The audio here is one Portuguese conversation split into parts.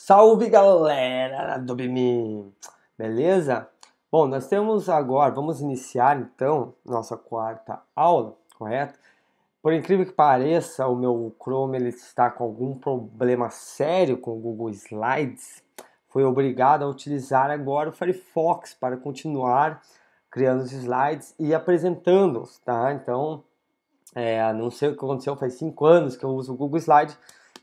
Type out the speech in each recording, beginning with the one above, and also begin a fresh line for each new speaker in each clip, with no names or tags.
Salve galera do Bimim! Beleza? Bom, nós temos agora, vamos iniciar então nossa quarta aula, correto? Por incrível que pareça, o meu Chrome ele está com algum problema sério com o Google Slides. Foi obrigado a utilizar agora o Firefox para continuar criando os slides e apresentando-os, tá? Então, é, não sei o que aconteceu, faz cinco anos que eu uso o Google Slides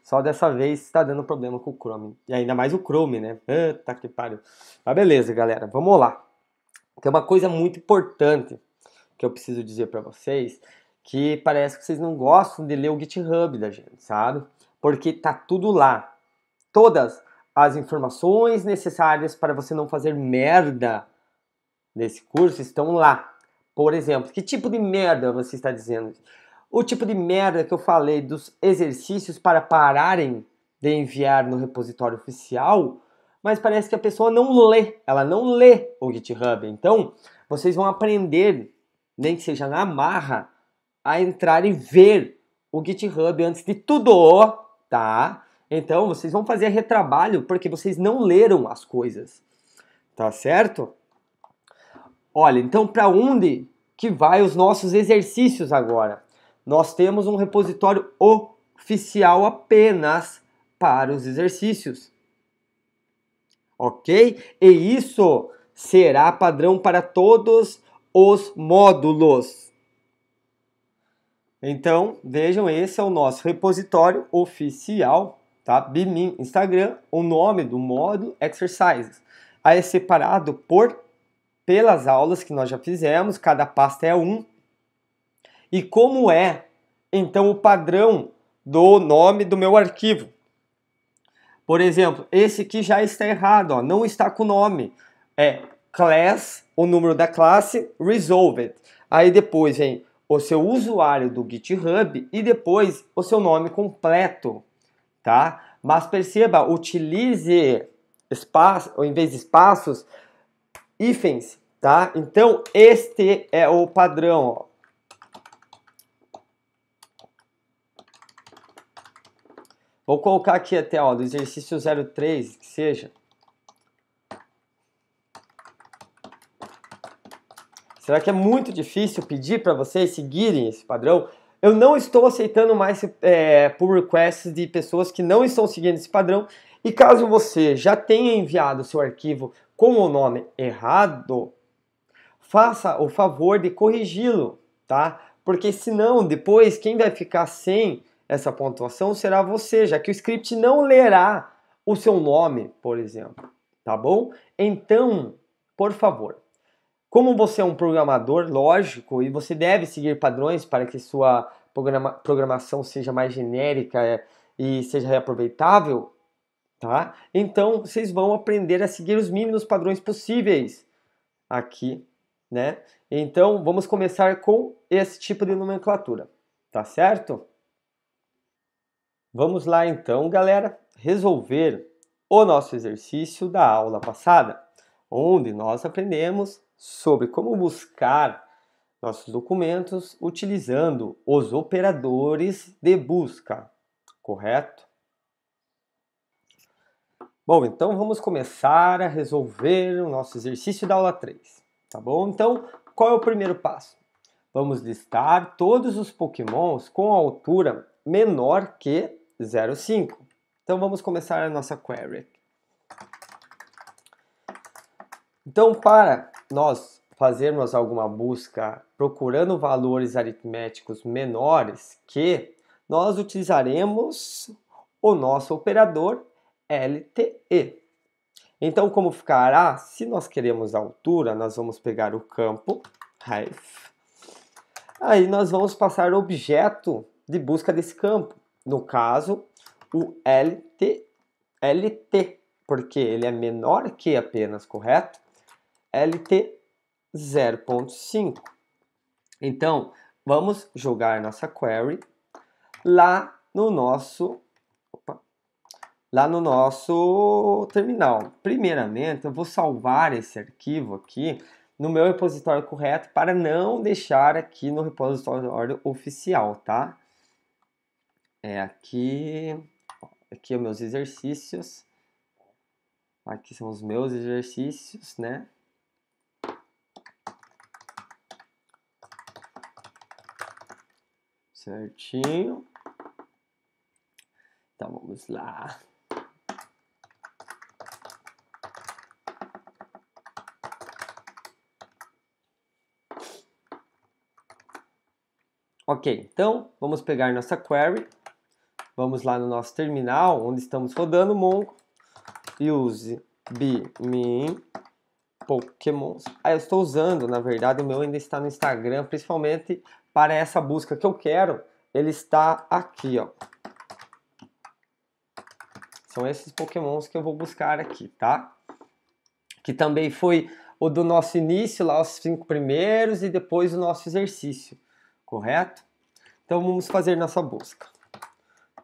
só dessa vez está dando problema com o Chrome. E ainda mais o Chrome, né? Ah, tá que pariu. Mas beleza, galera. Vamos lá. Tem uma coisa muito importante que eu preciso dizer para vocês, que parece que vocês não gostam de ler o GitHub da gente, sabe? Porque tá tudo lá. Todas as informações necessárias para você não fazer merda nesse curso estão lá. Por exemplo, que tipo de merda você está dizendo? o tipo de merda que eu falei dos exercícios para pararem de enviar no repositório oficial, mas parece que a pessoa não lê, ela não lê o GitHub. Então, vocês vão aprender, nem que seja na marra, a entrar e ver o GitHub antes de tudo, tá? Então, vocês vão fazer retrabalho porque vocês não leram as coisas. Tá certo? Olha, então para onde que vai os nossos exercícios agora? Nós temos um repositório oficial apenas para os exercícios. Ok? E isso será padrão para todos os módulos. Então, vejam, esse é o nosso repositório oficial, tá? Bimin Instagram, o nome do módulo Exercises. Aí é separado por pelas aulas que nós já fizemos, cada pasta é um, e como é então o padrão do nome do meu arquivo. Por exemplo, esse aqui já está errado, ó, não está com nome. É class, o número da classe, resolved. Aí depois vem o seu usuário do GitHub e depois o seu nome completo, tá? Mas perceba, utilize espaço, ou em vez de espaços, hífens, tá? Então, este é o padrão, ó. Vou colocar aqui até ó, do exercício 03, que seja. Será que é muito difícil pedir para vocês seguirem esse padrão? Eu não estou aceitando mais é, pull requests de pessoas que não estão seguindo esse padrão. E caso você já tenha enviado seu arquivo com o nome errado, faça o favor de corrigi-lo, tá? Porque senão, depois, quem vai ficar sem essa pontuação será você, já que o script não lerá o seu nome, por exemplo. Tá bom? Então, por favor, como você é um programador, lógico, e você deve seguir padrões para que sua programa programação seja mais genérica é, e seja reaproveitável, tá? Então, vocês vão aprender a seguir os mínimos padrões possíveis aqui, né? Então, vamos começar com esse tipo de nomenclatura, tá certo? Vamos lá então, galera, resolver o nosso exercício da aula passada, onde nós aprendemos sobre como buscar nossos documentos utilizando os operadores de busca, correto? Bom, então vamos começar a resolver o nosso exercício da aula 3, tá bom? Então, qual é o primeiro passo? Vamos listar todos os pokémons com altura menor que 05. Então vamos começar a nossa query. Então para nós fazermos alguma busca procurando valores aritméticos menores que nós utilizaremos o nosso operador LTE. Então como ficará? Se nós queremos altura, nós vamos pegar o campo height. Aí nós vamos passar o objeto de busca desse campo. No caso, o LT, LT, porque ele é menor que apenas, correto? LT 0.5. Então, vamos jogar nossa query lá no nosso opa, lá no nosso terminal. Primeiramente, eu vou salvar esse arquivo aqui no meu repositório correto para não deixar aqui no repositório oficial, tá? É aqui, aqui os meus exercícios. Aqui são os meus exercícios, né? Certinho. Então vamos lá. Ok, então vamos pegar nossa query Vamos lá no nosso terminal, onde estamos rodando o Mongo. Use bmin Pokémons. Aí ah, eu estou usando, na verdade, o meu ainda está no Instagram, principalmente para essa busca que eu quero. Ele está aqui, ó. São esses Pokémons que eu vou buscar aqui, tá? Que também foi o do nosso início, lá os cinco primeiros, e depois o nosso exercício, correto? Então vamos fazer nossa busca.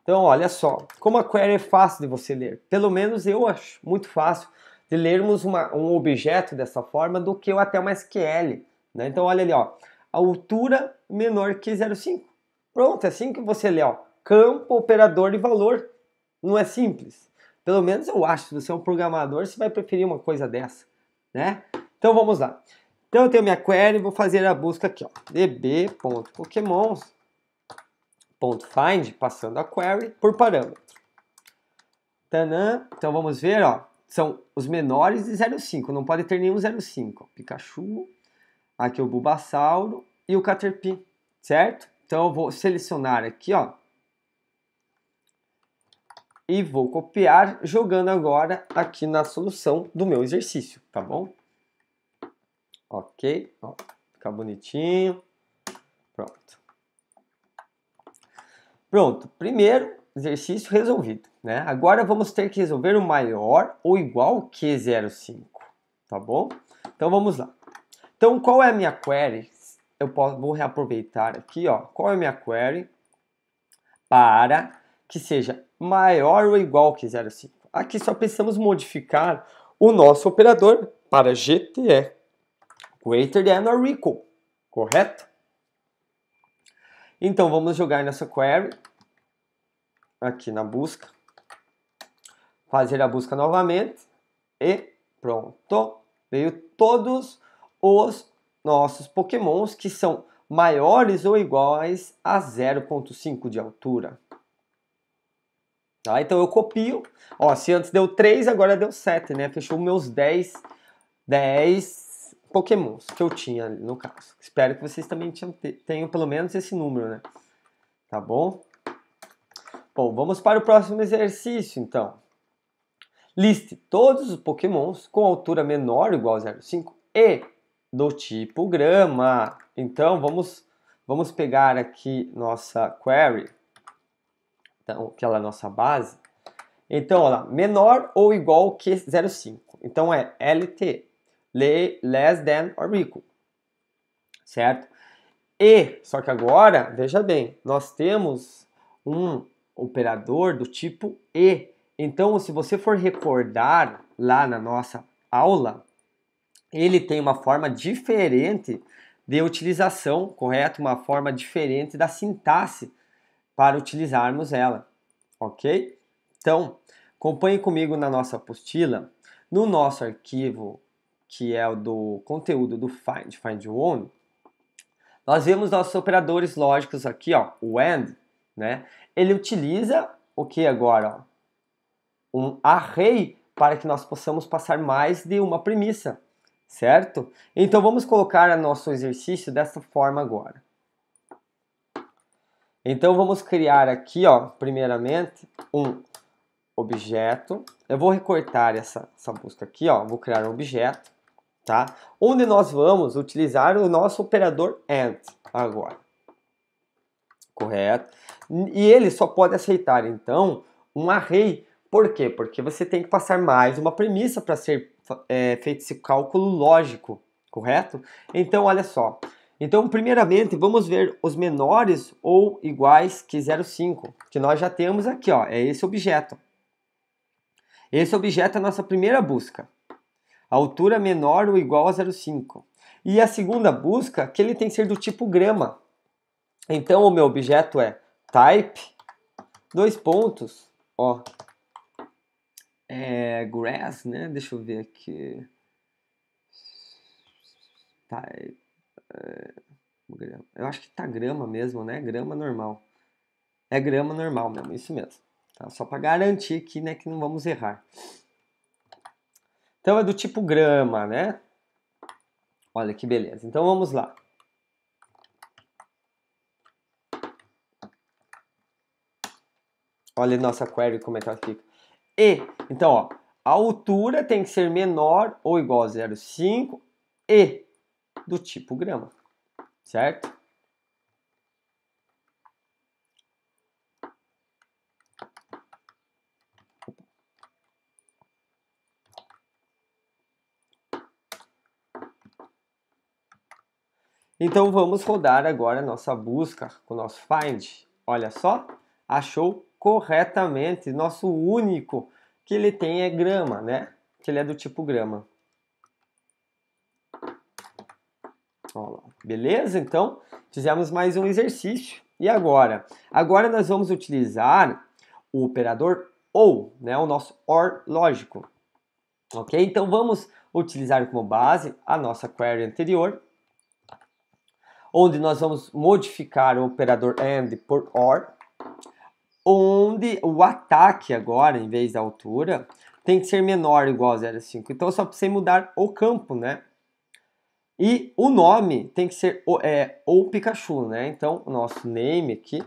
Então, olha só, como a query é fácil de você ler. Pelo menos eu acho muito fácil de lermos uma, um objeto dessa forma do que até uma SQL. Né? Então, olha ali, ó, altura menor que 0,5. Pronto, é assim que você lê, ó, campo, operador e valor. Não é simples. Pelo menos eu acho, se você é um programador, você vai preferir uma coisa dessa, né? Então, vamos lá. Então, eu tenho minha query, vou fazer a busca aqui, ó, db.pokémons find passando a query por parâmetro. Tanã, então vamos ver, ó, são os menores de 0,5, não pode ter nenhum 0,5. Pikachu, aqui o Bulbasauro e o Caterpie, certo? Então eu vou selecionar aqui, ó, e vou copiar jogando agora aqui na solução do meu exercício, tá bom? Ok, ó, fica bonitinho, pronto. Pronto, primeiro exercício resolvido, né? Agora vamos ter que resolver o maior ou igual que 0,5, tá bom? Então vamos lá. Então qual é a minha query? Eu posso, vou reaproveitar aqui, ó. Qual é a minha query para que seja maior ou igual que 0,5? Aqui só precisamos modificar o nosso operador para GTE, greater than or equal, correto? Então vamos jogar nessa query, aqui na busca, fazer a busca novamente e pronto, veio todos os nossos pokémons que são maiores ou iguais a 0.5 de altura. Tá? Então eu copio. Ó, se antes deu 3, agora deu 7, né? Fechou meus 10, 10 pokémons que eu tinha ali no caso. Espero que vocês também tenham, tenham pelo menos esse número, né? Tá bom? Bom, vamos para o próximo exercício, então. Liste todos os pokémons com altura menor ou igual a 0,5 e do tipo grama. Então, vamos, vamos pegar aqui nossa query, então, que é a nossa base. Então, olha lá, menor ou igual que 0,5. Então, é LT less than or equal, certo? E, só que agora, veja bem, nós temos um operador do tipo e. Então, se você for recordar lá na nossa aula, ele tem uma forma diferente de utilização, correto? Uma forma diferente da sintaxe para utilizarmos ela, ok? Então, acompanhe comigo na nossa apostila, no nosso arquivo que é o do conteúdo do find, find one, nós vemos nossos operadores lógicos aqui, ó, o AND, né? Ele utiliza o que agora? Ó? Um array para que nós possamos passar mais de uma premissa, certo? Então vamos colocar nosso exercício dessa forma agora. Então vamos criar aqui, ó, primeiramente, um objeto. Eu vou recortar essa, essa busca aqui, ó, vou criar um objeto tá? Onde nós vamos utilizar o nosso operador AND agora. Correto? E ele só pode aceitar, então, um array. Por quê? Porque você tem que passar mais uma premissa para ser é, feito esse cálculo lógico, correto? Então, olha só. Então, primeiramente, vamos ver os menores ou iguais que 0,5, que nós já temos aqui, ó, é esse objeto. Esse objeto é a nossa primeira busca, altura menor ou igual a 0,5. E a segunda busca, que ele tem que ser do tipo grama. Então, o meu objeto é type, dois pontos, ó, é grass, né? Deixa eu ver aqui. Type, é, eu acho que tá grama mesmo, né? Grama normal. É grama normal mesmo, isso mesmo. Tá? Só para garantir aqui, né, que não vamos errar. Então é do tipo grama, né? Olha que beleza. Então vamos lá. Olha nossa query como é que ela fica. E, então, ó, a altura tem que ser menor ou igual a 0,5 e do tipo grama, certo? Então vamos rodar agora nossa busca com o nosso find. Olha só, achou corretamente nosso único que ele tem é grama, né? Que ele é do tipo grama. Beleza? Então, fizemos mais um exercício. E agora? Agora nós vamos utilizar o operador ou, né, o nosso OR lógico. Ok? Então, vamos utilizar como base a nossa query anterior onde nós vamos modificar o operador AND por OR, onde o ataque agora, em vez da altura, tem que ser menor ou igual a 0,5. Então eu só precisei mudar o campo, né? E o nome tem que ser o, é, ou Pikachu, né? Então, o nosso name aqui,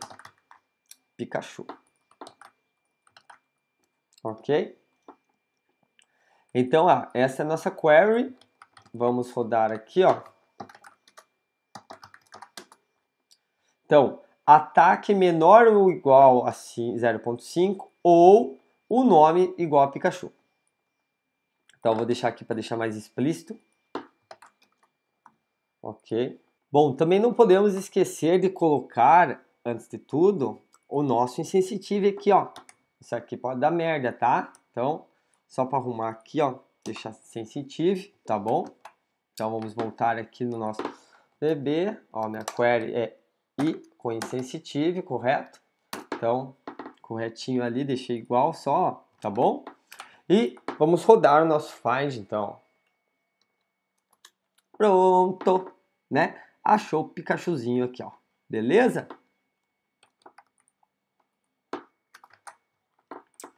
Pikachu. Ok? Então, ah, essa é a nossa query. Vamos rodar aqui, ó. Então, ataque menor ou igual a 0.5 ou o nome igual a Pikachu. Então, vou deixar aqui para deixar mais explícito. Ok. Bom, também não podemos esquecer de colocar, antes de tudo, o nosso insensitive aqui, ó. Isso aqui pode dar merda, tá? Então, só para arrumar aqui, ó, deixar sensitive, tá bom? Então, vamos voltar aqui no nosso DB. Ó, minha query é e com insensitive, correto? Então, corretinho ali, deixei igual só, tá bom? E vamos rodar o nosso find, então. Pronto, né? Achou o Pikachuzinho aqui, ó. Beleza?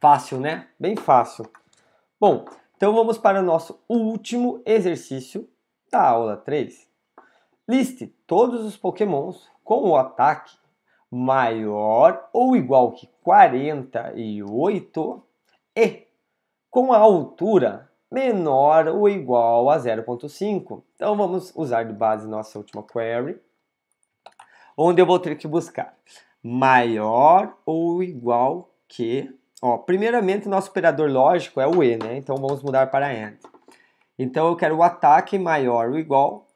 Fácil, né? Bem fácil. Bom, então vamos para o nosso último exercício da aula 3. Liste todos os pokémons com o ataque maior ou igual que 48 e com a altura menor ou igual a 0.5. Então vamos usar de base nossa última query, onde eu vou ter que buscar maior ou igual que... Ó, primeiramente, nosso operador lógico é o E, né? Então vamos mudar para AND. Então eu quero o ataque maior ou igual.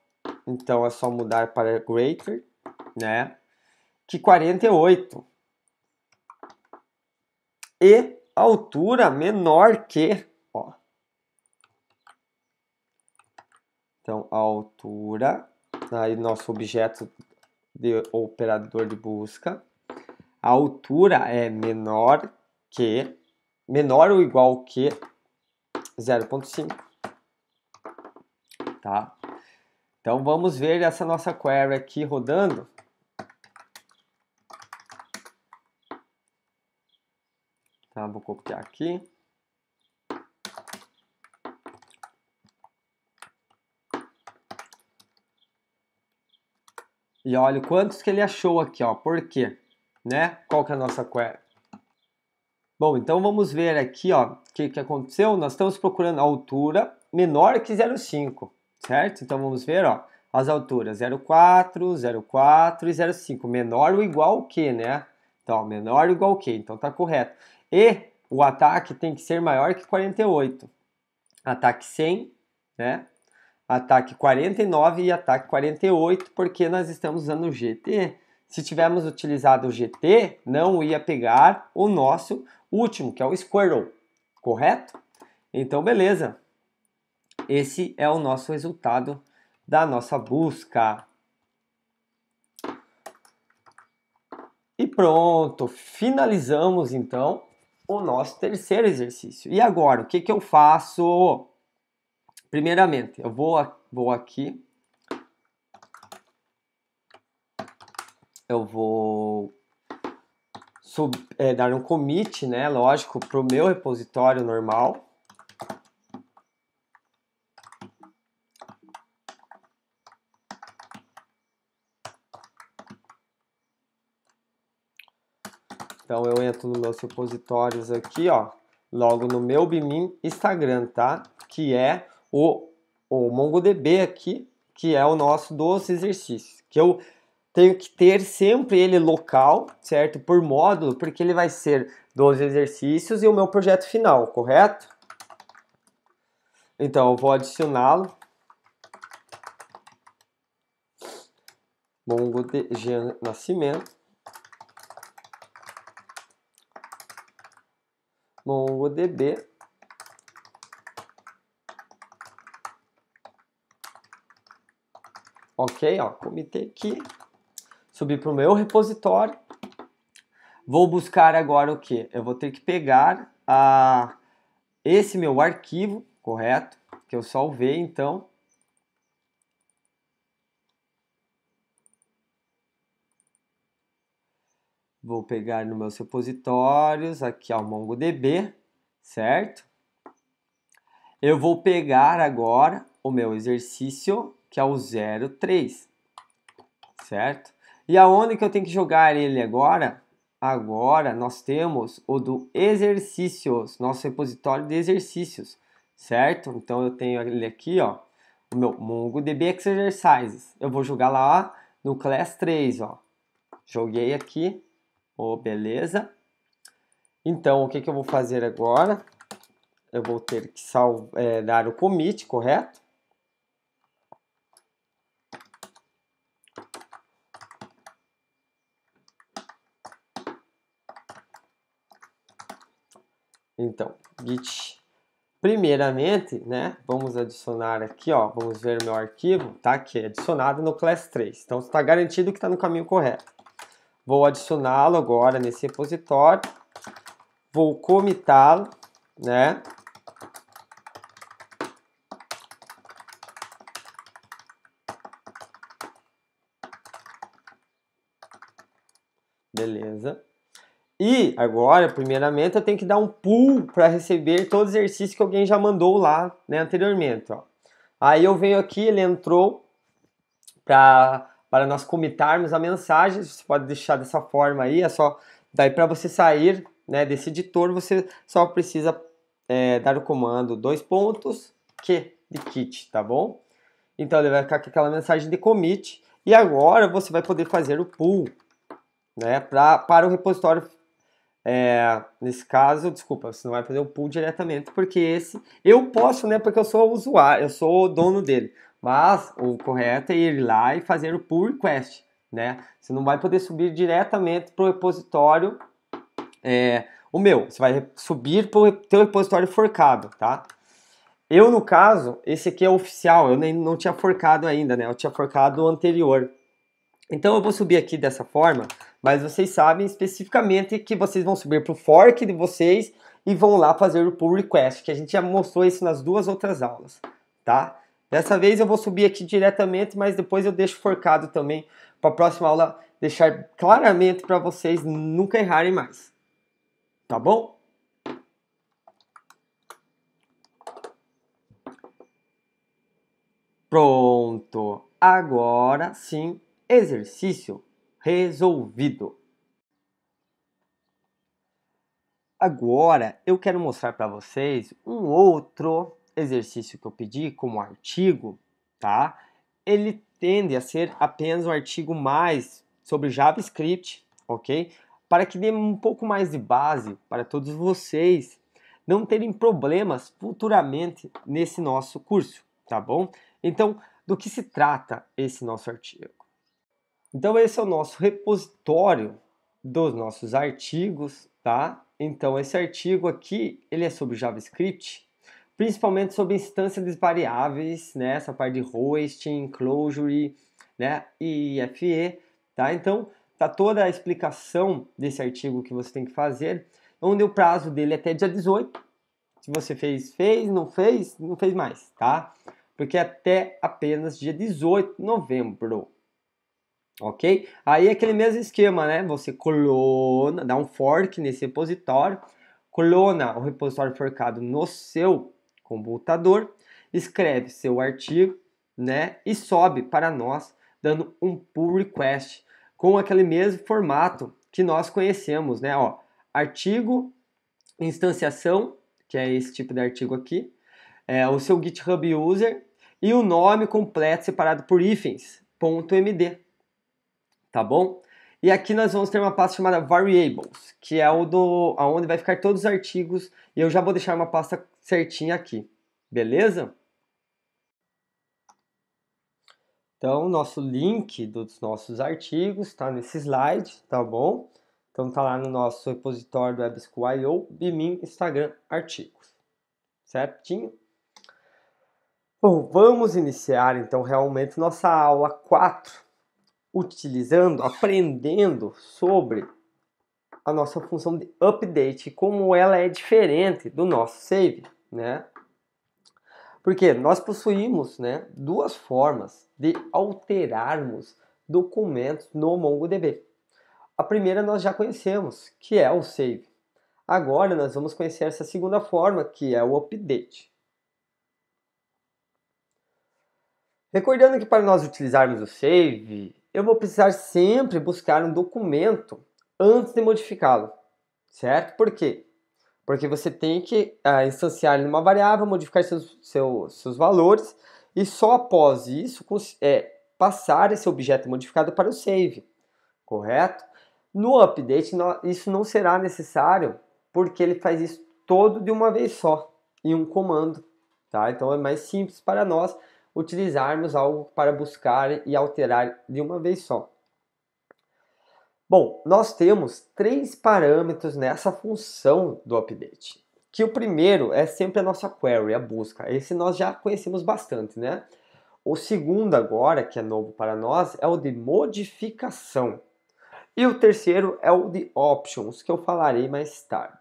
Então é só mudar para greater né? Que 48. E altura menor que, ó. Então, a altura, aí nosso objeto de operador de busca, a altura é menor que, menor ou igual que 0.5, tá? Então, vamos ver essa nossa query aqui rodando. Tá, vou copiar aqui. E olha quantos que ele achou aqui, ó. Por quê? Né? Qual que é a nossa query? É? Bom, então vamos ver aqui, ó, o que, que aconteceu. Nós estamos procurando a altura menor que 0,5, certo? Então vamos ver, ó, as alturas 0,4, 0,4 e 0,5. Menor ou igual o que, né? Então, menor ou igual o que, então tá correto. E o ataque tem que ser maior que 48. Ataque 100, né? Ataque 49 e ataque 48, porque nós estamos usando o GT. Se tivermos utilizado o GT, não ia pegar o nosso último, que é o Squirtle, correto? Então, beleza. Esse é o nosso resultado da nossa busca. E pronto, finalizamos então o nosso terceiro exercício. E agora, o que, que eu faço? Primeiramente, eu vou, vou aqui. Eu vou sub, é, dar um commit, né? Lógico, para o meu repositório normal. Então eu entro nos meus repositórios aqui, ó, logo no meu BIM Instagram, tá? Que é o, o MongoDB aqui, que é o nosso dos exercícios, que eu tenho que ter sempre ele local, certo? Por módulo, porque ele vai ser dos exercícios e o meu projeto final, correto? Então eu vou adicioná-lo. MongoDB Nascimento mongodb ok, ó, comitei aqui, subir para o meu repositório, vou buscar agora o que? Eu vou ter que pegar a, ah, esse meu arquivo, correto? Que eu salvei, então, vou pegar nos meus repositórios, aqui ao MongoDB, certo? Eu vou pegar agora o meu exercício, que é o 03, certo? E aonde que eu tenho que jogar ele agora? Agora nós temos o do exercícios, nosso repositório de exercícios, certo? Então eu tenho ele aqui, ó, o meu MongoDB Exercises. Eu vou jogar lá no class 3, ó. Joguei aqui, Oh, beleza. Então, o que, que eu vou fazer agora? Eu vou ter que é, dar o commit, correto? Então, git. Primeiramente, né, vamos adicionar aqui, ó, vamos ver o meu arquivo, tá? Que é adicionado no class 3. Então, está garantido que está no caminho correto. Vou adicioná-lo agora nesse repositório. Vou comitá-lo, né? Beleza. E agora, primeiramente, eu tenho que dar um pull para receber todo o exercício que alguém já mandou lá né, anteriormente. Ó. Aí eu venho aqui, ele entrou para para nós comitarmos a mensagem. Você pode deixar dessa forma aí, é só daí para você sair né, desse editor, você só precisa é, dar o comando dois pontos que de kit, tá bom? Então ele vai ficar com aquela mensagem de commit e agora você vai poder fazer o pull, né, pra, para o repositório é, nesse caso, desculpa, você não vai fazer o pull diretamente, porque esse eu posso, né? Porque eu sou o usuário, eu sou o dono dele. Mas o correto é ir lá e fazer o pull request, né? Você não vai poder subir diretamente para o repositório, é, o meu. Você vai subir para o teu repositório forcado, tá? Eu, no caso, esse aqui é oficial, eu nem, não tinha forcado ainda, né? Eu tinha forcado o anterior. Então eu vou subir aqui dessa forma, mas vocês sabem especificamente que vocês vão subir para o fork de vocês e vão lá fazer o pull request, que a gente já mostrou isso nas duas outras aulas, tá? Dessa vez eu vou subir aqui diretamente, mas depois eu deixo forcado também para a próxima aula deixar claramente para vocês nunca errarem mais. Tá bom? Pronto. Agora sim, exercício resolvido. Agora eu quero mostrar para vocês um outro exercício que eu pedi como artigo, tá? Ele tende a ser apenas um artigo mais sobre JavaScript, ok? Para que dê um pouco mais de base para todos vocês não terem problemas futuramente nesse nosso curso, tá bom? Então, do que se trata esse nosso artigo? Então, esse é o nosso repositório dos nossos artigos, tá? Então, esse artigo aqui, ele é sobre JavaScript, principalmente sobre instâncias variáveis, né? Essa parte de hosting, closure, né? E IFE, tá? Então, tá toda a explicação desse artigo que você tem que fazer, onde o prazo dele é até dia 18. Se você fez, fez, não fez, não fez mais, tá? Porque é até apenas dia 18 de novembro. Ok? Aí é aquele mesmo esquema, né? Você clona, dá um fork nesse repositório, clona o repositório forcado no seu computador, escreve seu artigo, né, e sobe para nós dando um pull request com aquele mesmo formato que nós conhecemos, né, ó, artigo, instanciação, que é esse tipo de artigo aqui, é, o seu GitHub user e o nome completo separado por ifens.md, tá bom? E aqui nós vamos ter uma pasta chamada variables, que é o do aonde vai ficar todos os artigos, e eu já vou deixar uma pasta certinho aqui, beleza? Então, o nosso link dos nossos artigos está nesse slide, tá bom? Então, está lá no nosso repositório do WebSchool.io, Bimim, Instagram, artigos, certinho? Bom, vamos iniciar, então, realmente nossa aula 4, utilizando, aprendendo sobre a nossa função de update, como ela é diferente do nosso save, né? Porque nós possuímos né, duas formas de alterarmos documentos no MongoDB. A primeira nós já conhecemos, que é o save. Agora nós vamos conhecer essa segunda forma, que é o update. Recordando que para nós utilizarmos o save, eu vou precisar sempre buscar um documento antes de modificá-lo, certo? Por quê? Porque você tem que ah, instanciar ele numa variável, modificar seus, seu, seus valores e só após isso é, passar esse objeto modificado para o save, correto? No update, isso não será necessário porque ele faz isso todo de uma vez só, em um comando. Tá? Então é mais simples para nós utilizarmos algo para buscar e alterar de uma vez só. Bom, nós temos três parâmetros nessa função do update. Que o primeiro é sempre a nossa query, a busca. Esse nós já conhecemos bastante, né? O segundo agora, que é novo para nós, é o de modificação. E o terceiro é o de options, que eu falarei mais tarde.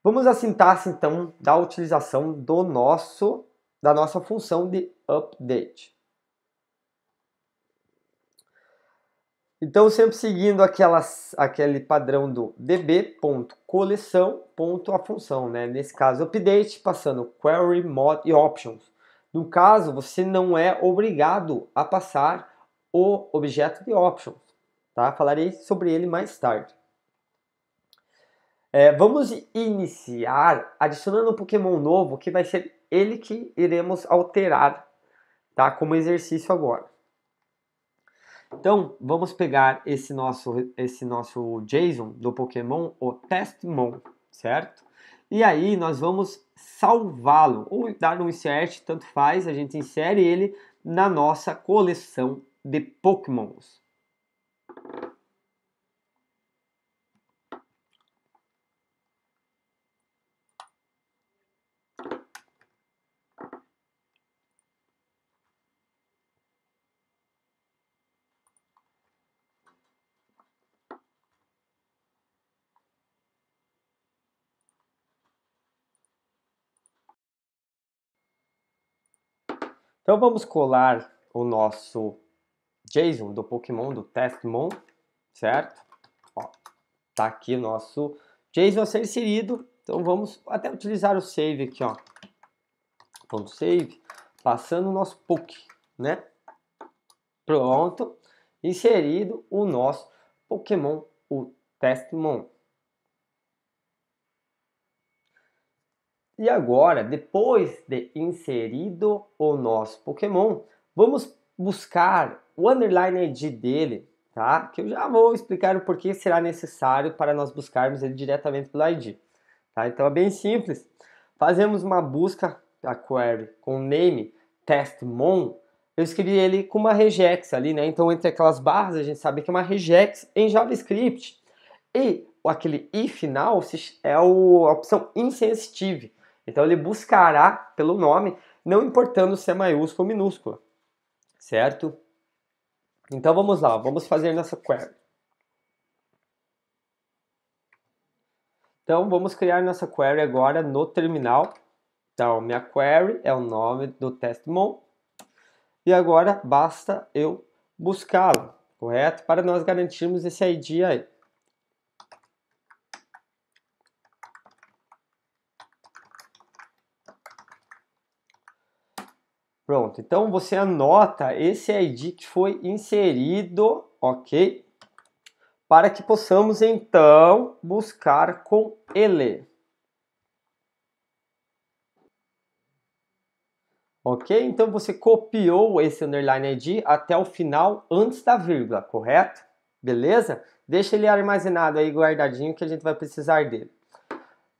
Vamos à sintaxe então da utilização do nosso da nossa função de update. Então, sempre seguindo aquelas, aquele padrão do db.coleção. A função, né? Nesse caso, update, passando query, mod e options. No caso, você não é obrigado a passar o objeto de options. Tá? Falarei sobre ele mais tarde. É, vamos iniciar adicionando um Pokémon novo que vai ser ele que iremos alterar tá? como exercício agora. Então, vamos pegar esse nosso, esse nosso JSON do Pokémon, o Testmon, certo? E aí nós vamos salvá-lo, ou dar um insert, tanto faz, a gente insere ele na nossa coleção de Pokémons. Então vamos colar o nosso JSON do Pokémon do Testmon, certo? Ó, tá aqui o nosso JSON a ser inserido. Então vamos até utilizar o save aqui, ó. Ponto save, passando o nosso PUC, né? Pronto, inserido o nosso Pokémon, o Testmon. E agora, depois de inserido o nosso Pokémon, vamos buscar o underline ID dele, tá? Que eu já vou explicar o porquê será necessário para nós buscarmos ele diretamente pelo ID. Tá? Então é bem simples. Fazemos uma busca a query com name testmon. Eu escrevi ele com uma regex ali, né? Então entre aquelas barras a gente sabe que é uma regex em JavaScript. E aquele i final é a opção insensitive. Então ele buscará pelo nome, não importando se é maiúsculo ou minúsculo, certo? Então vamos lá, vamos fazer nossa query. Então vamos criar nossa query agora no terminal. Então minha query é o nome do testmon e agora basta eu buscá-lo, correto? Para nós garantirmos esse ID aí. Pronto, então você anota esse ID que foi inserido, ok? Para que possamos então buscar com ele. Ok? Então você copiou esse underline ID até o final antes da vírgula, correto? Beleza? Deixa ele armazenado aí guardadinho que a gente vai precisar dele.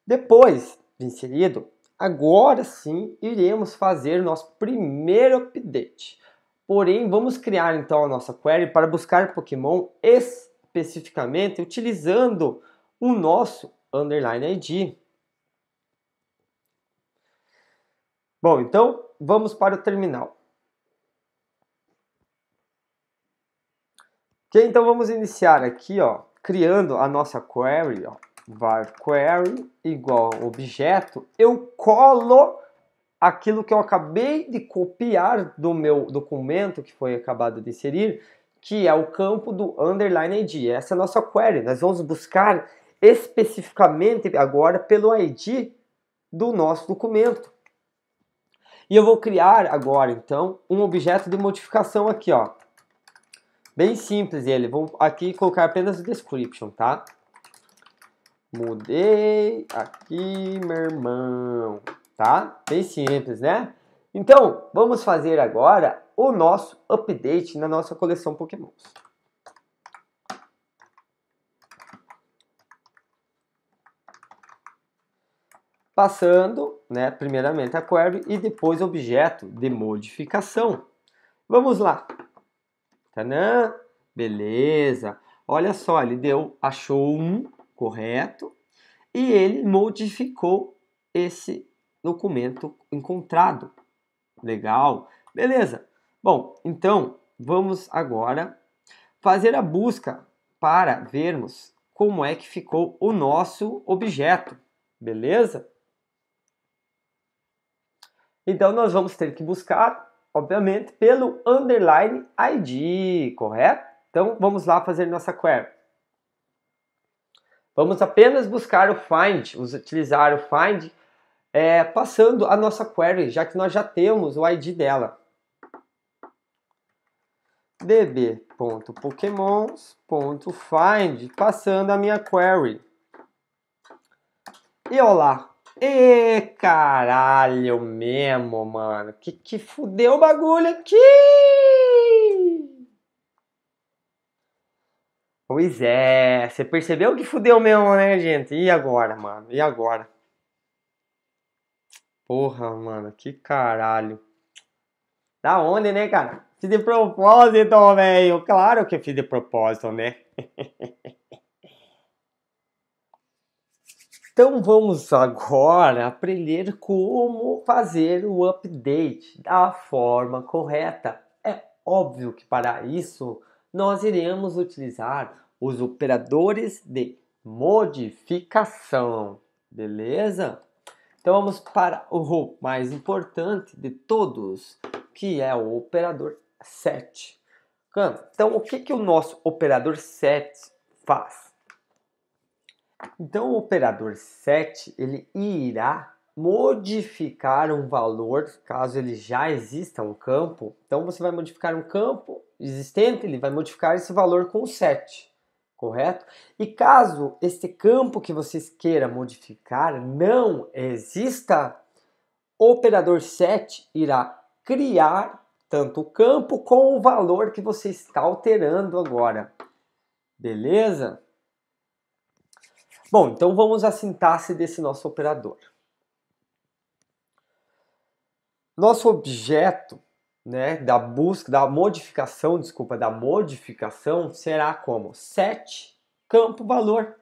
Depois de inserido, Agora sim, iremos fazer nosso primeiro update. Porém, vamos criar então a nossa query para buscar Pokémon especificamente utilizando o nosso underline ID. Bom, então vamos para o terminal. Ok, então vamos iniciar aqui, ó, criando a nossa query, ó, var query igual objeto, eu colo aquilo que eu acabei de copiar do meu documento que foi acabado de inserir, que é o campo do underline ID. Essa é a nossa query. Nós vamos buscar especificamente agora pelo ID do nosso documento. E eu vou criar agora, então, um objeto de modificação aqui, ó. Bem simples ele. Vou aqui colocar apenas o description, tá? Mudei aqui, meu irmão. Tá? Bem simples, né? Então, vamos fazer agora o nosso update na nossa coleção Pokémons. Passando, né, primeiramente a Query e depois objeto de modificação. Vamos lá. Tanã. Beleza. Olha só, ele deu, achou um correto, e ele modificou esse documento encontrado. Legal, beleza. Bom, então vamos agora fazer a busca para vermos como é que ficou o nosso objeto, beleza? Então nós vamos ter que buscar, obviamente, pelo underline ID, correto? Então vamos lá fazer nossa query. Vamos apenas buscar o find, utilizar o find, é, passando a nossa query, já que nós já temos o ID dela. db.pokémons.find, passando a minha query. E olá. E caralho mesmo, mano. Que, que fudeu o bagulho aqui! Pois é, você percebeu que fudeu mesmo, né, gente? E agora, mano? E agora? Porra, mano, que caralho. Da onde, né, cara? Fiz de propósito, velho. Claro que fiz de propósito, né? Então vamos agora aprender como fazer o update da forma correta. É óbvio que para isso nós iremos utilizar os operadores de modificação, beleza? Então vamos para o mais importante de todos, que é o operador set. Então o que, que o nosso operador set faz? Então o operador set ele irá modificar um valor, caso ele já exista um campo. Então você vai modificar um campo existente, ele vai modificar esse valor com o set correto? E caso esse campo que vocês queiram modificar não exista, o operador set irá criar tanto o campo com o valor que você está alterando agora. Beleza? Bom, então vamos à sintaxe desse nosso operador. Nosso objeto né, da busca, da modificação, desculpa, da modificação será como 7 campo valor.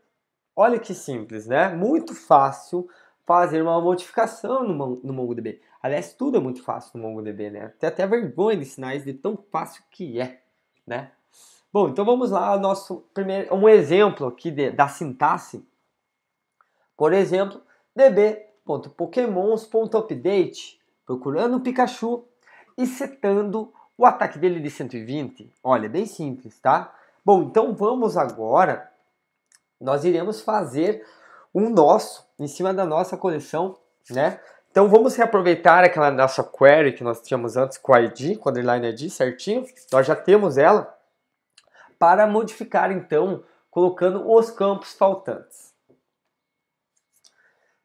Olha que simples, né? Muito fácil fazer uma modificação no, MongoDB. Aliás, tudo é muito fácil no MongoDB, né? Tem até vergonha de sinais de tão fácil que é, né? Bom, então vamos lá nosso primeiro, um exemplo aqui de, da sintaxe. Por exemplo, db.pokémons.update, procurando o Pikachu, e setando o ataque dele de 120. Olha, bem simples, tá? Bom, então vamos agora. Nós iremos fazer um nosso em cima da nossa coleção, né? Então vamos reaproveitar aquela nossa query que nós tínhamos antes com a ID, com a underline ID certinho. Nós já temos ela para modificar então, colocando os campos faltantes.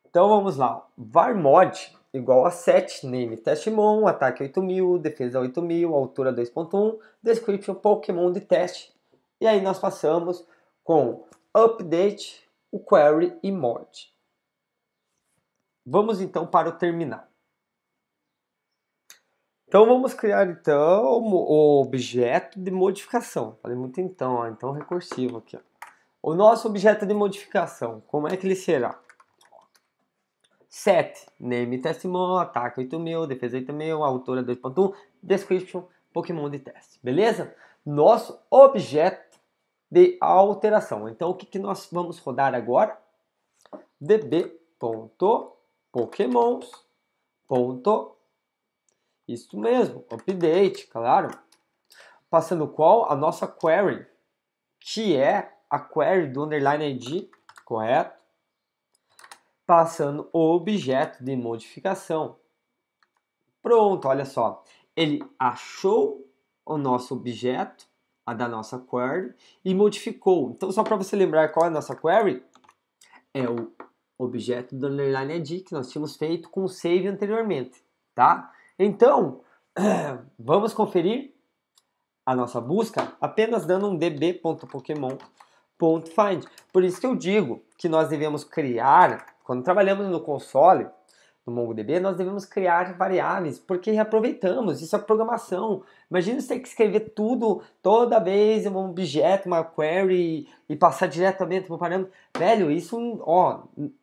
Então vamos lá, varmod igual a 7, name Testmon, ataque 8000, defesa 8000, altura 2.1, description Pokémon de teste. E aí nós passamos com update, o query e mod. Vamos então para o terminal. Então vamos criar então o objeto de modificação. Falei muito então, ó, então recursivo aqui. Ó. O nosso objeto de modificação, como é que ele será? 7. Name Testimo, ataque 8000, defesa 8000, altura 2.1, description, Pokémon de teste. Beleza? Nosso objeto de alteração. Então, o que, que nós vamos rodar agora? db.pokémons. Isso mesmo, update, claro. Passando qual? A nossa query, que é a query do underline ID, correto? passando o objeto de modificação. Pronto, olha só. Ele achou o nosso objeto, a da nossa query, e modificou. Então, só para você lembrar qual é a nossa query, é o objeto do underline ID que nós tínhamos feito com o save anteriormente, tá? Então, vamos conferir a nossa busca apenas dando um db.pokémon.find. Por isso que eu digo que nós devemos criar quando trabalhamos no console, no MongoDB, nós devemos criar variáveis, porque reaproveitamos, isso é programação. Imagina você ter que escrever tudo, toda vez um objeto, uma query, e passar diretamente para o parâmetro. Velho, isso, ó,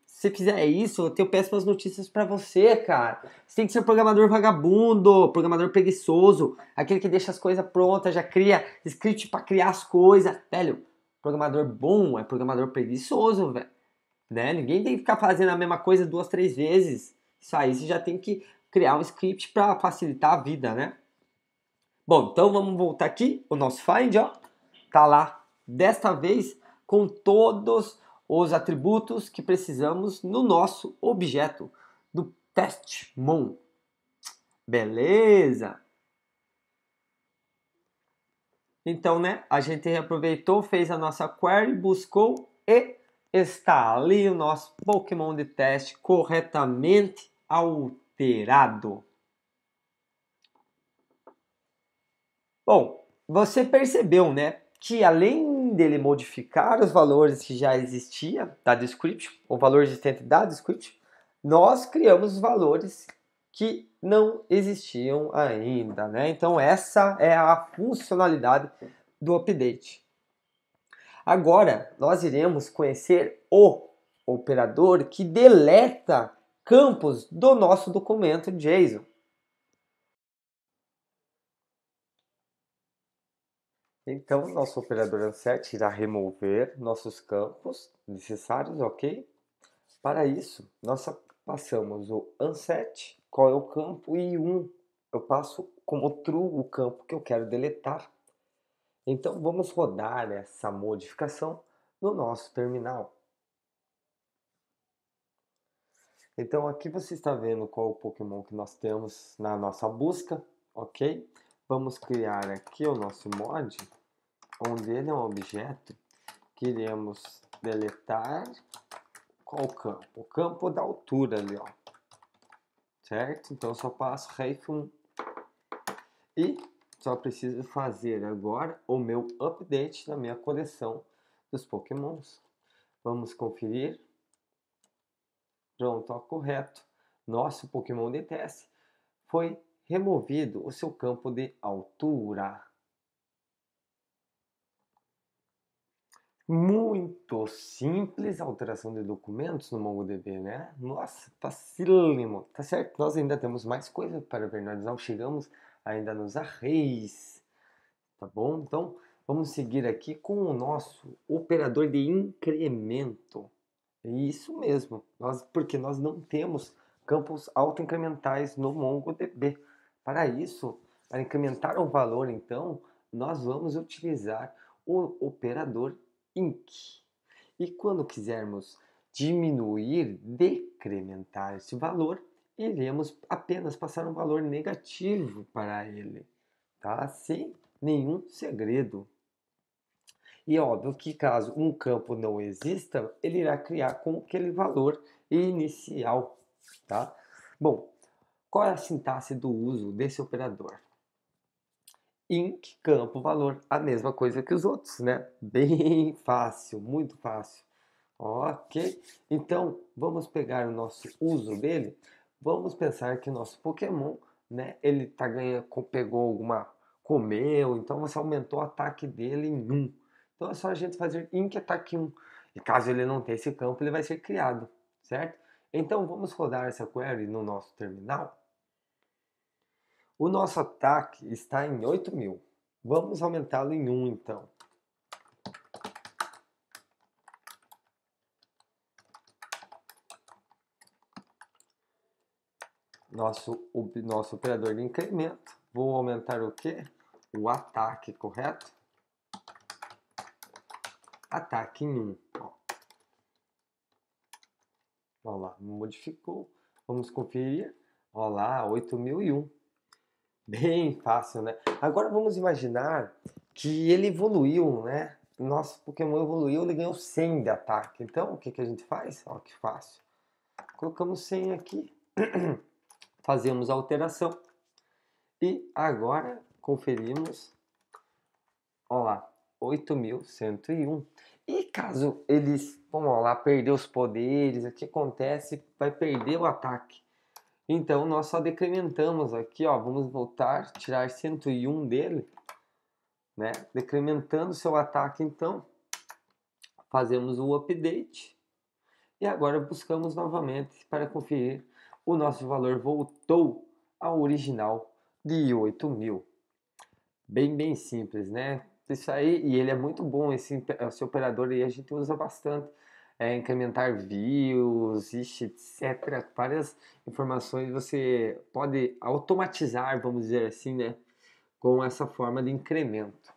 se fizer isso, eu tenho péssimas notícias para você, cara. Você tem que ser um programador vagabundo, programador preguiçoso, aquele que deixa as coisas prontas, já cria script para criar as coisas. Velho, programador bom é programador preguiçoso, velho né? Ninguém tem que ficar fazendo a mesma coisa duas, três vezes. Isso aí você já tem que criar um script para facilitar a vida, né? Bom, então vamos voltar aqui, o nosso find, ó, tá lá. Desta vez com todos os atributos que precisamos no nosso objeto do test mon. Beleza? Então, né, a gente reaproveitou fez a nossa query, buscou e está ali o nosso Pokémon de teste corretamente alterado. Bom, você percebeu, né, que além dele modificar os valores que já existia da description, o valor existente da description, nós criamos valores que não existiam ainda, né? Então essa é a funcionalidade do update. Agora nós iremos conhecer o operador que deleta campos do nosso documento JSON. Então, nosso operador Anset irá remover nossos campos necessários, ok? Para isso, nós passamos o Anset, qual é o campo, e 1. Um. Eu passo como true o campo que eu quero deletar então vamos rodar essa modificação no nosso terminal. Então aqui você está vendo qual o Pokémon que nós temos na nossa busca, ok? Vamos criar aqui o nosso mod, onde ele é um objeto que iremos deletar qual campo? O campo da altura ali, ó. Certo? Então eu só passo ref1 e só preciso fazer agora o meu update na minha coleção dos pokémons. Vamos conferir. Pronto, ó, correto. Nosso Pokémon de teste foi removido o seu campo de altura. Muito simples a alteração de documentos no MongoDB, né? Nossa, facílimo. Tá, tá certo, nós ainda temos mais coisa para ver, nós não chegamos ainda nos arrays, tá bom? Então, vamos seguir aqui com o nosso operador de incremento. isso mesmo, nós, porque nós não temos campos autoincrementais no MongoDB. Para isso, para incrementar um valor, então, nós vamos utilizar o operador INC. E quando quisermos diminuir, decrementar esse valor, iremos apenas passar um valor negativo para ele, tá? Sem nenhum segredo. E é óbvio que caso um campo não exista, ele irá criar com aquele valor inicial, tá? Bom, qual é a sintaxe do uso desse operador? Inc, campo, valor, a mesma coisa que os outros, né? Bem fácil, muito fácil. Ok, então vamos pegar o nosso uso dele vamos pensar que nosso Pokémon, né, ele tá ganhando, pegou alguma, comeu, então você aumentou o ataque dele em 1. Então é só a gente fazer Ink Ataque 1. E caso ele não tenha esse campo, ele vai ser criado, certo? Então vamos rodar essa query no nosso terminal. O nosso ataque está em 8000. Vamos aumentá-lo em 1 então. nosso, o, nosso operador de incremento. Vou aumentar o quê? O ataque, correto? Ataque em 1. Olha lá, modificou. Vamos conferir. Olha lá, 8001. Bem fácil, né? Agora vamos imaginar que ele evoluiu, né? Nosso Pokémon evoluiu, ele ganhou 100 de ataque. Então, o que, que a gente faz? Olha que fácil. Colocamos 100 aqui. fazemos a alteração e agora conferimos, olá, 8.101. E caso eles, vamos lá, perder os poderes, o que acontece? Vai perder o ataque. Então nós só decrementamos aqui, ó, vamos voltar, tirar 101 dele, né? Decrementando seu ataque, então fazemos o update e agora buscamos novamente para conferir o nosso valor voltou ao original de 8 mil. Bem, bem simples, né? Isso aí, e ele é muito bom, esse, esse operador aí a gente usa bastante. É, incrementar views, etc. Várias informações você pode automatizar, vamos dizer assim, né? Com essa forma de incremento.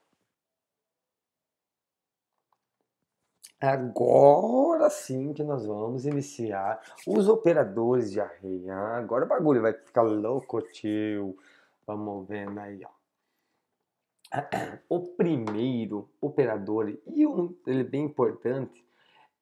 Agora sim que nós vamos iniciar os operadores de arreia. Agora o bagulho vai ficar louco, tio. Vamos vendo aí, ó. O primeiro operador, e ele é bem importante,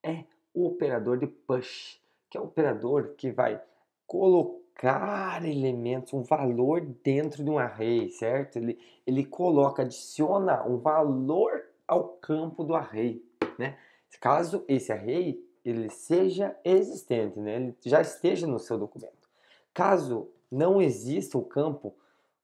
é o operador de push, que é o operador que vai colocar elementos, um valor dentro de um array, certo? Ele, ele coloca, adiciona um valor ao campo do array, né? caso esse array ele seja existente, né? ele já esteja no seu documento. Caso não exista o campo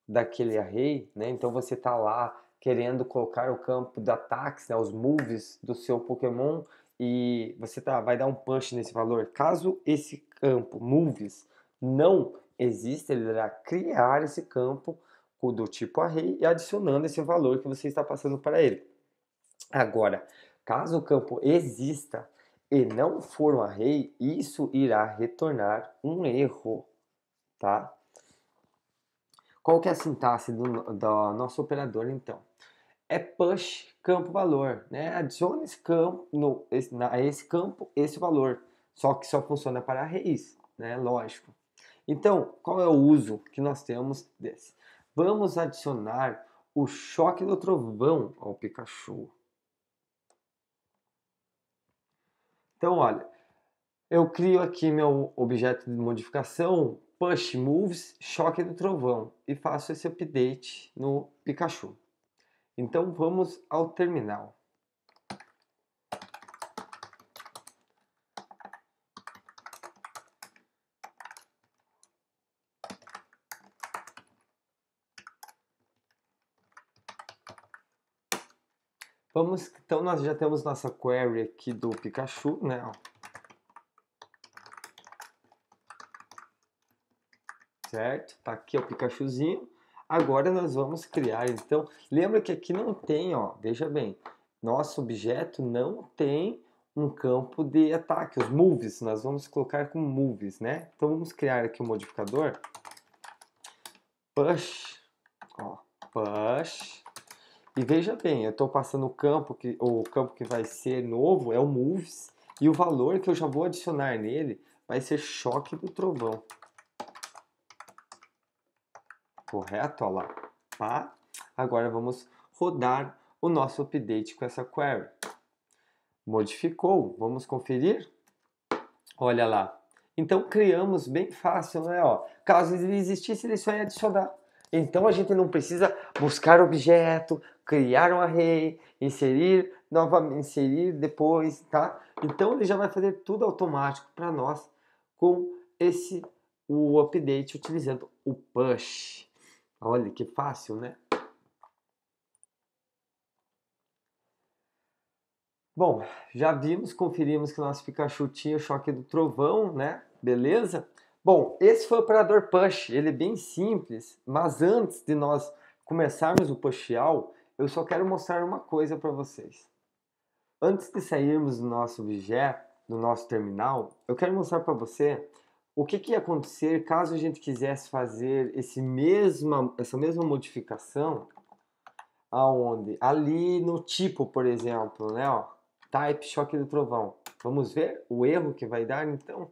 daquele array, né? então você está lá querendo colocar o campo da tax, né? os moves do seu Pokémon e você tá, vai dar um punch nesse valor. Caso esse campo, moves, não exista, ele irá criar esse campo do tipo array e adicionando esse valor que você está passando para ele. Agora, Caso o campo exista e não for um array, isso irá retornar um erro, tá? Qual que é a sintaxe do, do nosso operador, então? É push campo valor, né? Adiciona esse campo, no, esse, na, esse campo esse valor, só que só funciona para arrays, né? Lógico. Então, qual é o uso que nós temos desse? Vamos adicionar o choque do trovão ao Pikachu. Então, olha, eu crio aqui meu objeto de modificação, push moves, choque do trovão, e faço esse update no Pikachu. Então, vamos ao terminal. Vamos, então nós já temos nossa query aqui do Pikachu, né? Certo? Tá aqui o Pikachuzinho. Agora nós vamos criar, então, lembra que aqui não tem, ó, veja bem, nosso objeto não tem um campo de ataque, os moves, nós vamos colocar como moves, né? Então vamos criar aqui um modificador, push, ó, push, e veja bem, eu estou passando o campo que o campo que vai ser novo é o moves e o valor que eu já vou adicionar nele vai ser choque do trovão. Correto, olha lá. Pá. Agora vamos rodar o nosso update com essa query. Modificou, vamos conferir? Olha lá. Então criamos bem fácil, né? Ó, caso ele existisse, ele só ia adicionar. Então a gente não precisa buscar objeto, criar um array, inserir, novamente inserir depois, tá? Então ele já vai fazer tudo automático para nós com esse o update utilizando o push. Olha que fácil, né? Bom, já vimos, conferimos que o nosso Pikachu tinha o choque do trovão, né? Beleza? Bom, esse foi o operador push, ele é bem simples, mas antes de nós começarmos o push out, eu só quero mostrar uma coisa para vocês. Antes de sairmos do nosso objeto, do nosso terminal, eu quero mostrar para você o que, que ia acontecer caso a gente quisesse fazer esse mesma, essa mesma modificação aonde? Ali no tipo, por exemplo, né? Ó, type choque do trovão. Vamos ver o erro que vai dar então?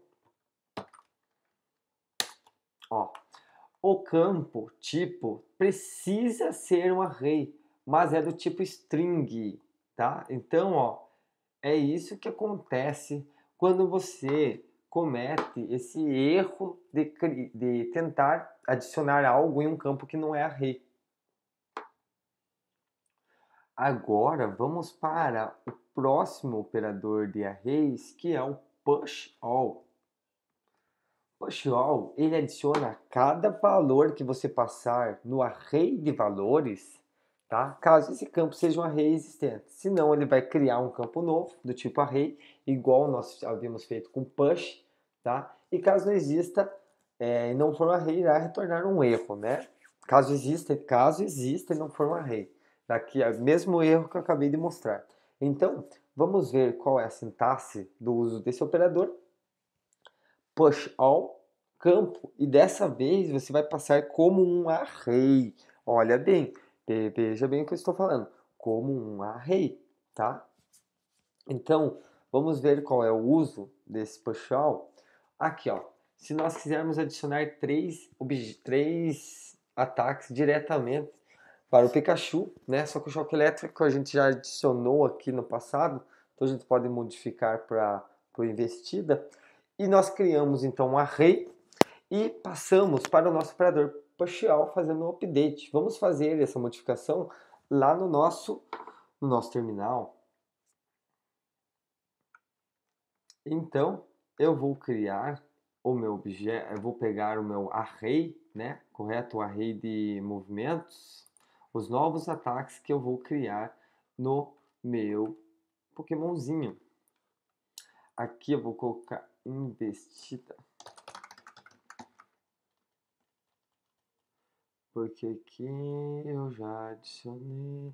Ó, o campo tipo precisa ser um array mas é do tipo string, tá? Então, ó, é isso que acontece quando você comete esse erro de, de tentar adicionar algo em um campo que não é array. Agora vamos para o próximo operador de arrays, que é o push all. Push all, ele adiciona a cada valor que você passar no array de valores, tá? Caso esse campo seja um array existente. Senão, ele vai criar um campo novo, do tipo array, igual nós havíamos feito com push, tá? E caso não exista é, e é, não for um array, irá retornar um erro, né? Caso exista, caso exista e não for um array. Daqui, é o mesmo erro que eu acabei de mostrar. Então, vamos ver qual é a sintaxe do uso desse operador. Push all, campo, e dessa vez você vai passar como um array. Olha bem, Veja bem o que eu estou falando, como um array, tá? Então, vamos ver qual é o uso desse push all. Aqui, ó, se nós quisermos adicionar três, três ataques diretamente para o Pikachu, né? Só que o choque elétrico a gente já adicionou aqui no passado, então a gente pode modificar para o investida. E nós criamos então um array e passamos para o nosso operador parcial fazendo um update. Vamos fazer essa modificação lá no nosso, no nosso terminal. Então, eu vou criar o meu objeto, eu vou pegar o meu array, né? Correto, o array de movimentos, os novos ataques que eu vou criar no meu Pokémonzinho. Aqui eu vou colocar investida. Porque aqui eu já adicionei.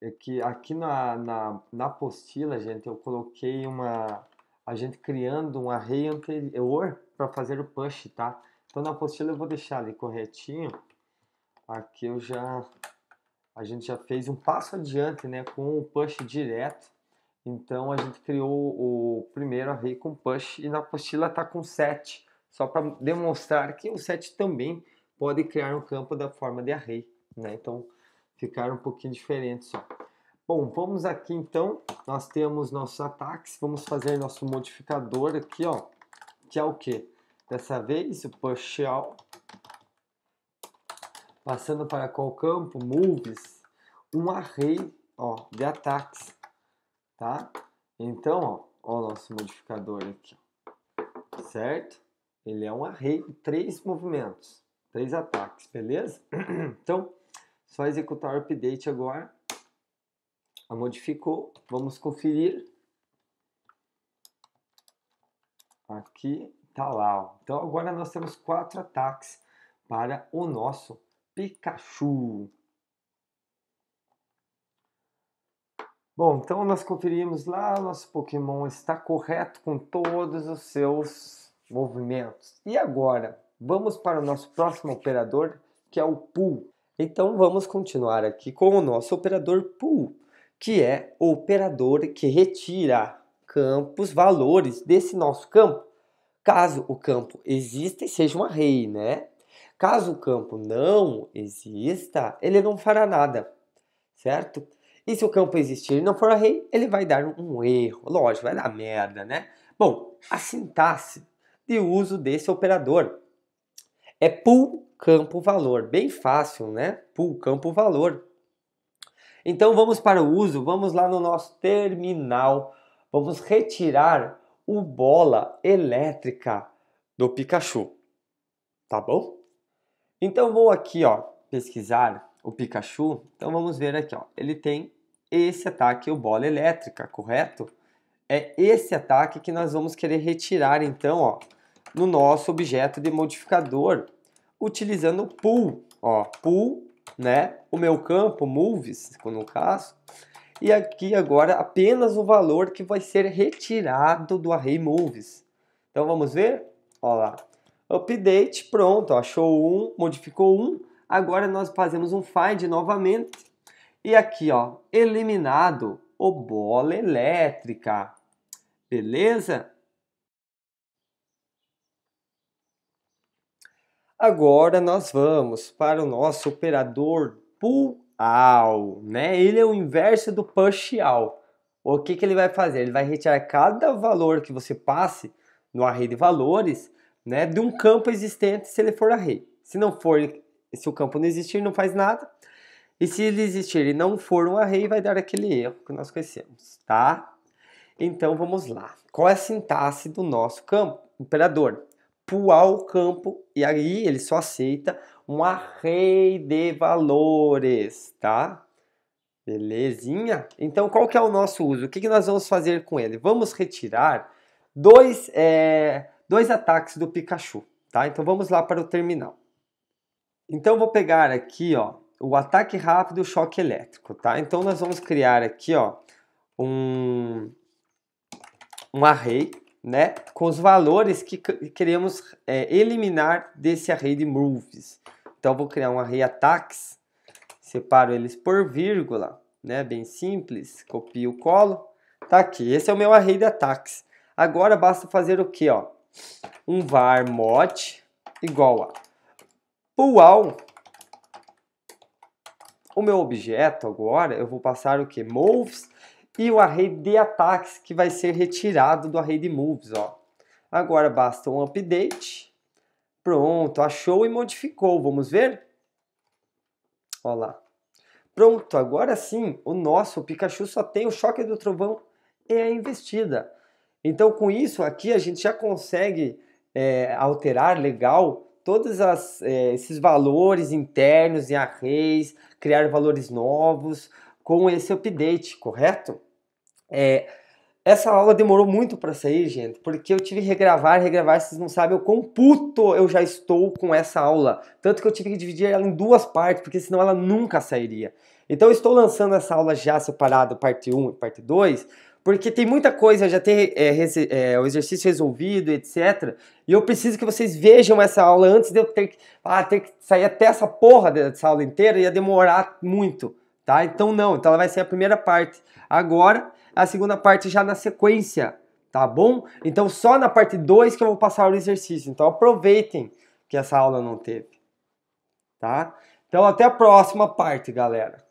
é que aqui na, na, na apostila, gente, eu coloquei uma. A gente criando um array anterior para fazer o push, tá? Então na apostila eu vou deixar ali corretinho. Aqui eu já. A gente já fez um passo adiante, né? Com o push direto então a gente criou o primeiro array com push e na apostila está com set, só para demonstrar que o set também pode criar um campo da forma de array, né? Então ficaram um pouquinho diferentes só. Bom, vamos aqui então, nós temos nossos ataques, vamos fazer nosso modificador aqui, ó, que é o que? Dessa vez o push all, passando para qual campo? Moves, um array ó, de ataques tá? Então, ó, ó o nosso modificador aqui, certo? Ele é um array de três movimentos, três ataques, beleza? então, só executar o update agora. A modificou, vamos conferir. Aqui, tá lá, ó. Então agora nós temos quatro ataques para o nosso Pikachu. Bom, então nós conferimos lá, nosso Pokémon está correto com todos os seus movimentos. E agora, vamos para o nosso próximo operador, que é o Pool. Então vamos continuar aqui com o nosso operador Pool, que é o operador que retira campos, valores desse nosso campo. Caso o campo exista e seja um array, né? Caso o campo não exista, ele não fará nada, certo? E se o campo existir e não for array, ele vai dar um erro. Lógico, vai dar merda, né? Bom, a sintaxe de uso desse operador é pull campo valor. Bem fácil, né? Pull campo valor. Então vamos para o uso, vamos lá no nosso terminal. Vamos retirar o bola elétrica do Pikachu. Tá bom? Então vou aqui, ó, pesquisar o Pikachu, então vamos ver aqui, ó. ele tem esse ataque, o bola elétrica, correto? É esse ataque que nós vamos querer retirar, então, ó, no nosso objeto de modificador, utilizando o pool, ó, pool, né, o meu campo, moves, no caso, e aqui agora apenas o valor que vai ser retirado do array moves. Então vamos ver, Olha lá, update, pronto, achou um, modificou um, Agora nós fazemos um find novamente. E aqui, ó, eliminado o bola elétrica. Beleza? Agora nós vamos para o nosso operador pull all, né? Ele é o inverso do push all. O que, que ele vai fazer? Ele vai retirar cada valor que você passe no array de valores, né, de um campo existente se ele for array. Se não for se o campo não existir, não faz nada. E se ele existir e não for um array, vai dar aquele erro que nós conhecemos, tá? Então vamos lá. Qual é a sintaxe do nosso campo? Operador. Pular o campo e aí ele só aceita um array de valores, tá? Belezinha? Então qual que é o nosso uso? O que, que nós vamos fazer com ele? Vamos retirar dois, é, dois ataques do Pikachu, tá? Então vamos lá para o terminal. Então vou pegar aqui, ó, o ataque rápido e o choque elétrico, tá? Então nós vamos criar aqui, ó, um, um array, né, com os valores que queremos é, eliminar desse array de moves. Então vou criar um array ataques, separo eles por vírgula, né, bem simples, copio colo, tá aqui. Esse é o meu array de ataques. Agora basta fazer o que, ó? Um var mod igual a Pual. O meu objeto agora, eu vou passar o que? Moves e o array de ataques que vai ser retirado do array de moves, ó. Agora basta um update. Pronto, achou e modificou. Vamos ver? Olha lá. Pronto, agora sim, o nosso o Pikachu só tem o choque do trovão e a investida. Então com isso aqui a gente já consegue é, alterar legal todos as, é, esses valores internos em arrays, criar valores novos com esse update, correto? É, essa aula demorou muito para sair, gente, porque eu tive que regravar, regravar, vocês não sabem o quão puto eu já estou com essa aula. Tanto que eu tive que dividir ela em duas partes, porque senão ela nunca sairia. Então eu estou lançando essa aula já separada, parte 1 e parte 2, porque tem muita coisa, já tem é, é, o exercício resolvido, etc. E eu preciso que vocês vejam essa aula antes de eu ter que, ah, ter que sair até essa porra dessa aula inteira, ia demorar muito, tá? Então não, então ela vai ser a primeira parte agora, a segunda parte já na sequência, tá bom? Então só na parte 2 que eu vou passar o exercício, então aproveitem que essa aula não teve, tá? Então até a próxima parte, galera.